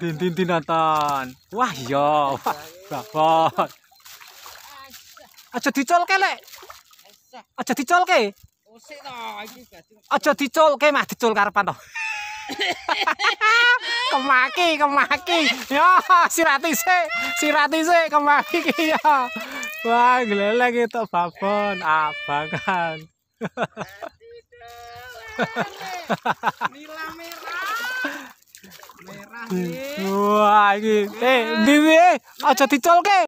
Tintin atan Wah, iya. Babot. Aja dicolke, Lek. Aja dicolke. Usik to, iki gajeng. Aja dicolke, mah dicol karepan to. Kemaki, kemaki. Yo, sirati sik. Sirati kemaki yo. Wah, gleleng itu babon abang kan. Nila merah. Wah, ini, eh, Bibi, aja dicolke.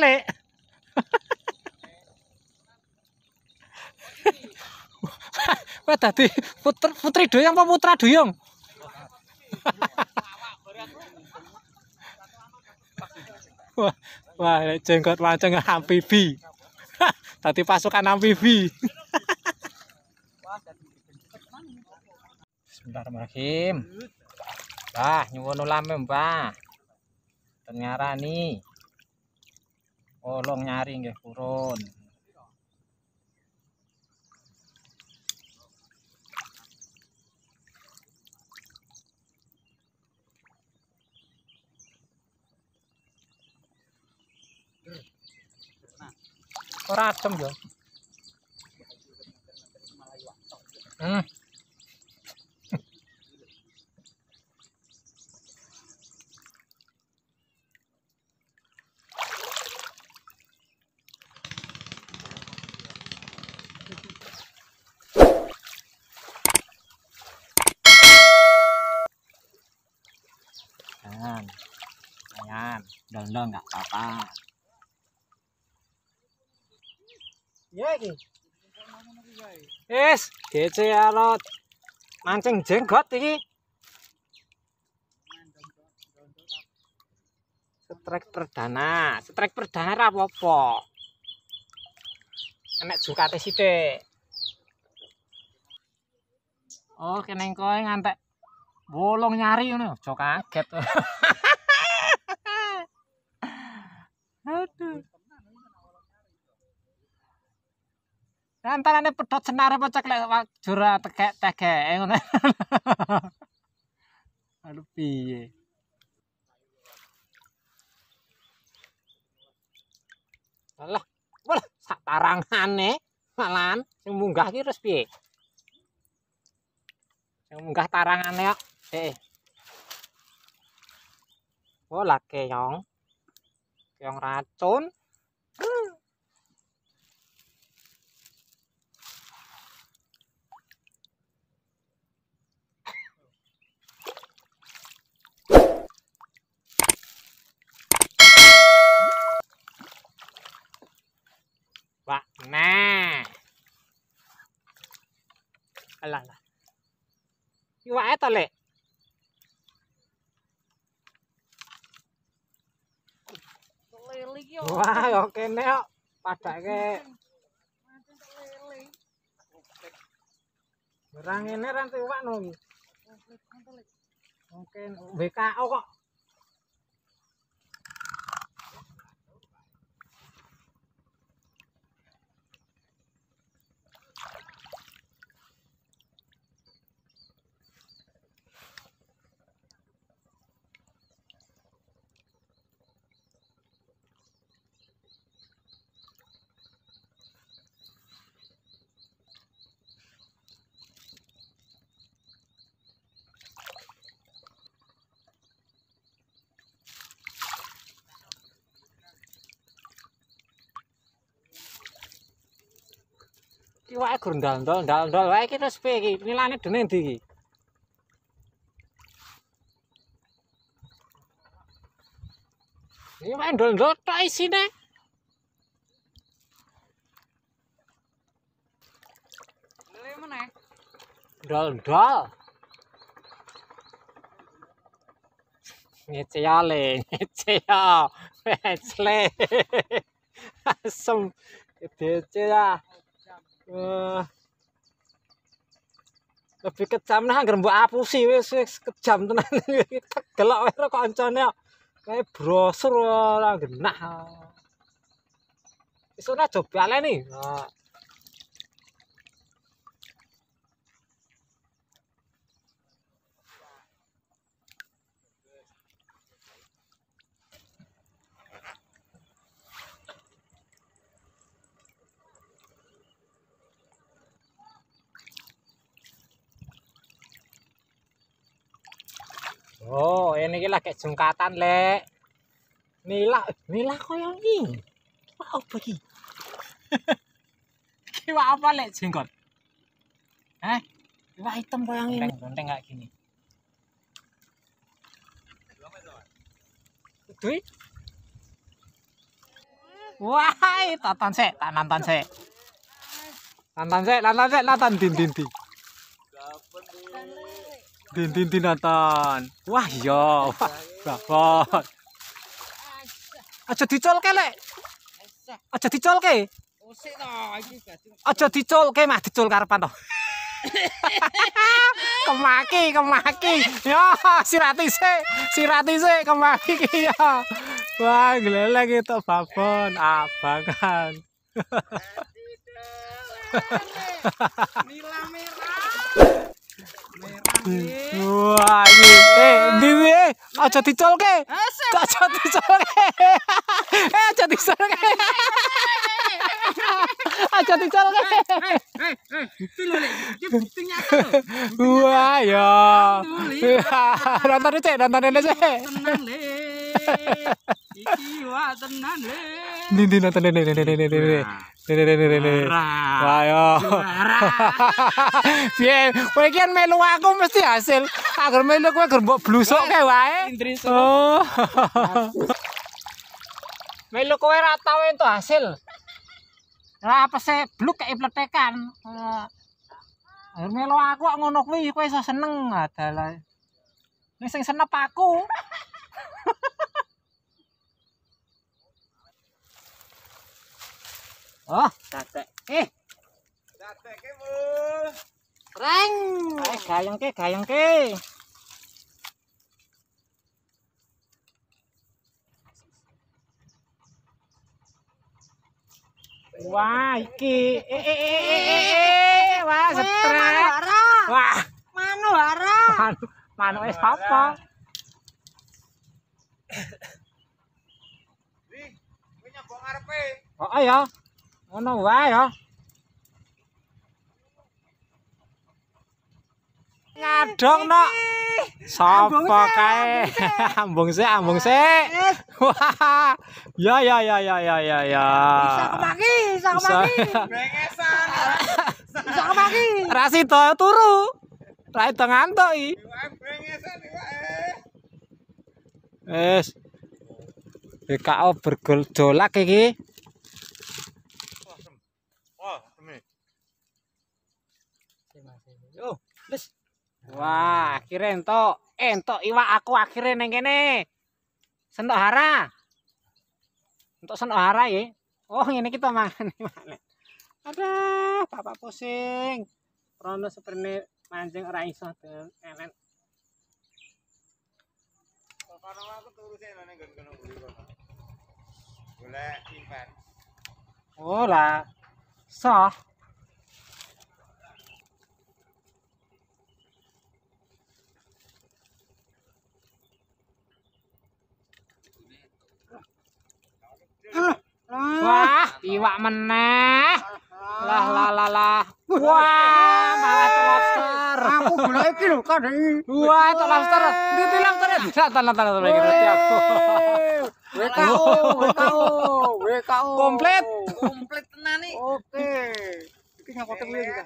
mali. Wah tadi putri, putri doyong apa putra doyong? wah, wah jenggot wanceng amfibi. tadi pasukan amfibi. Bismillahirrahmanirrahim. Wah nyuwun ulame, Mbah. Ternyara nih. Oh, kolong nyari nggih purun ora adem yo hmm. lo nggak apa-apa. iki. Es, gece alat Mancing jenggot iki. Strike perdana, strike perdana ra apa-apa. Enek jukate sithik. Oh, kene engko ngantek bolong nyari ngono, aja kaget. Rantangane pedhot senar apa ceklek jura tekek tegeke eh, ngono. Aduh piye. Alah, wah, sak tarangane malan sing munggah iki terus piye? Sing munggah tarangane kok. Heeh. Oh, lah keong. Keong racun. Hmm. นะอะไรล่ะยี่ว่าแอตเล่ว้าโอเคเนาะปัดแก่เรื่องนี้เรื่องตัวว่านุ่มโอเคเบคาโอ้ iki wae gur ndal-ndal ndal-ndal wae iki terus piye iki nilane dene ndi iki iki wae ndal-ndal tok isine Lha e mana? Ndal-ndal. Ngece ya le, ngece ya. lebih kejam nah anggar mbok apusi wis wis kejam tenan tegelok wae kancane kok kayak brosur lah genah isone aja baleni nah. Oh, ini kita kayak jungkatan lek. Mila, Mila kau yang ini. apa ki? Kita apa lek jenggot? Eh, kita hitam kau yang ini. Tenteng nggak gini. Tui. Wah, tonton sih, tak nonton sih. Nonton sih, nonton sih, nonton din din din. Tintin Tinatan. Wah, iya. Babot. Aja dicolke, Lek. Aja dicolke. Usik to, iki Aja dicolke, mah dicol karepan to. kemaki, kemaki. Yo, sirati se, kemaki yo. Wah, gleleng itu babon, abangan. Nila merah. Wah, ini eh dewe eh. aja dicolke. Aja dicolke. Eh aja ke, Aja dicolke. ke? Eh eh. nyata Eh, Wah, ya. Nonton cek, nonton ini cek. Tenang le. Iki wah tenan le. Ndi nonton ini, ini, ini, ini. Nene nene nene. Ayo. Piye, kowe iki melu aku mesti hasil. Agar melu kowe gerbok blusuk kae wae. Oh. melu kowe ra tau entuk hasil. Lah apa sih bluk kayak pletekan. Eh, agar melu aku ngono kuwi kowe iso seneng adalah. Ini sing senep aku. Oh, datek. Eh. Dateke, Bu. Reng. Ayo eh, gayengke, gayengke. Wah, iki. Eh, eh, eh, eh, eh, eh. eh, eh. Wah, stres. Wah, manuk ora. Manuk wis apa? Wih, wis nyambung arepe. Hooh ya. Ono wae Ngadong no. Sopo kae? Ambung sik, ambung sik. Ya ya ya ya ya ya Bisa kemaki, bisa kemaki. Brengesan. Bisa kemaki. Ra turu. Ra ido ngantuk iki. Brengesan iki wae. BKO bergol dolak iki. Wah, akhirnya entok, eh, entok iwak aku akhirnya neng gini. Sendok hara, untuk sendok hara Oh, ini kita makan nih, Ada, bapak pusing. prono seperti mancing orang iso dan elen. Oh lah, So. Wah, iwak meneh. Lah lah lah lah. Wah, lobster. Aku golek iki lho, kan iki. Wah, itu lobster. Ditilang terus. Tidak, tenang, tenang, tenang. Wih, wih, wih, wih, Komplit. Komplit tenang nih. Oke. Ini yang kotak gue juga.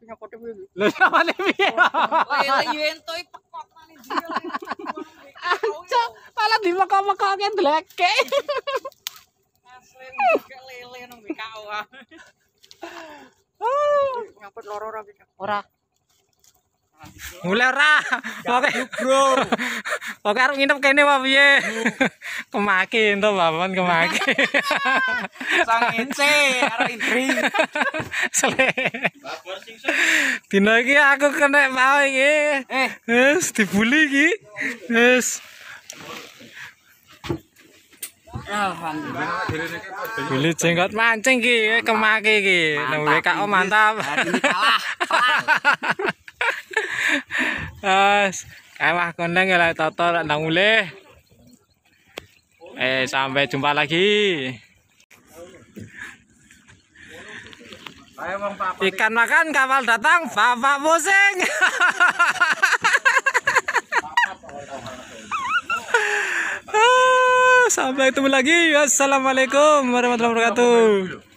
Ini yang kotak gue juga. Lihat apa nih, Mie? Oh, Lihat, Yuento itu pekok nih. Ancok, malah dimakak-makak yang gelekek. kau nyapet loro ora ora mulai ora oke bro oke harus nginep kene wah piye kemakin tuh bapak kemakin sang ince harus intri sele dino iki aku kena mau iki eh wis dibuli iki wis Alhamdulillah. Bili jenggot mancing ki, kemaki ki. Nang mantap. mantap. As, kalah kondang ya Toto nang Eh, sampai jumpa lagi. Ikan makan kapal datang, bapak pusing. sampai ketemu lagi assalamualaikum warahmatullahi wabarakatuh